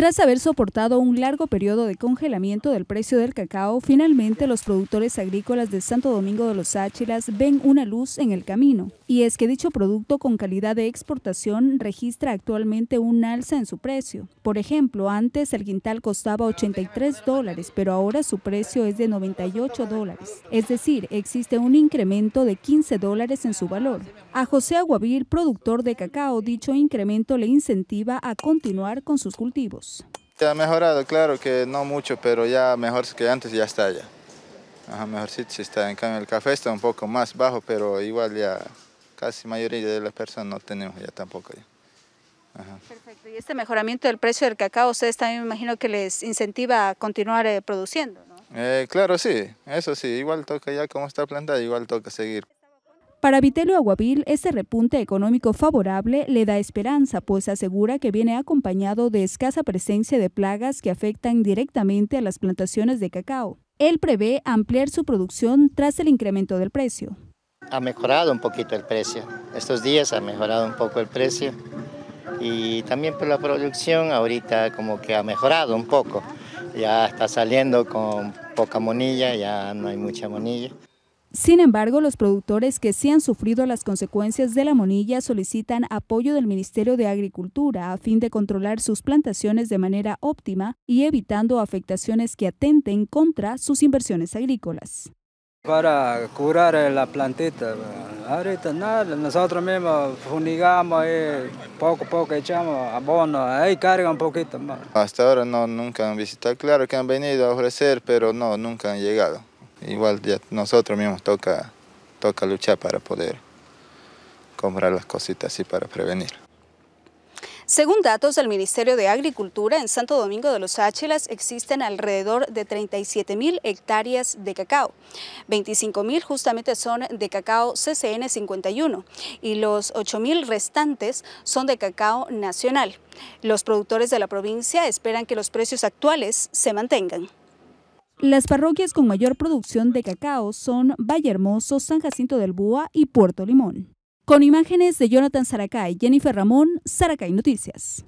Tras haber soportado un largo periodo de congelamiento del precio del cacao, finalmente los productores agrícolas de Santo Domingo de los Áchilas ven una luz en el camino. Y es que dicho producto con calidad de exportación registra actualmente un alza en su precio. Por ejemplo, antes el quintal costaba 83 dólares, pero ahora su precio es de 98 dólares. Es decir, existe un incremento de 15 dólares en su valor. A José Aguavir, productor de cacao, dicho incremento le incentiva a continuar con sus cultivos. Se ha mejorado, claro que no mucho, pero ya mejor que antes ya está ya. Mejor si si está. En cambio el café está un poco más bajo, pero igual ya casi mayoría de las personas no tenemos ya tampoco Perfecto. Y este mejoramiento del precio del cacao, ustedes también me imagino que les incentiva a continuar eh, produciendo, ¿no? Eh, claro, sí. Eso sí. Igual toca ya como está plantado, igual toca seguir. Para Vitelio Aguavil, este repunte económico favorable le da esperanza, pues asegura que viene acompañado de escasa presencia de plagas que afectan directamente a las plantaciones de cacao. Él prevé ampliar su producción tras el incremento del precio. Ha mejorado un poquito el precio. Estos días ha mejorado un poco el precio y también por la producción ahorita como que ha mejorado un poco. Ya está saliendo con poca monilla, ya no hay mucha monilla. Sin embargo, los productores que sí han sufrido las consecuencias de la monilla solicitan apoyo del Ministerio de Agricultura a fin de controlar sus plantaciones de manera óptima y evitando afectaciones que atenten contra sus inversiones agrícolas. Para curar eh, la plantita, ahorita nada, nosotros mismos funigamos poco a poco echamos abono, ahí carga un poquito más. Hasta ahora no, nunca han visitado, claro que han venido a ofrecer, pero no, nunca han llegado igual ya nosotros mismos toca, toca luchar para poder comprar las cositas y para prevenir. Según datos del Ministerio de Agricultura, en Santo Domingo de los Áchilas existen alrededor de 37 mil hectáreas de cacao. 25.000 justamente son de cacao CCN 51 y los 8.000 restantes son de cacao nacional. Los productores de la provincia esperan que los precios actuales se mantengan. Las parroquias con mayor producción de cacao son Valle Hermoso San Jacinto del Búa y Puerto Limón. Con imágenes de Jonathan Saracay, Jennifer Ramón, Saracay Noticias.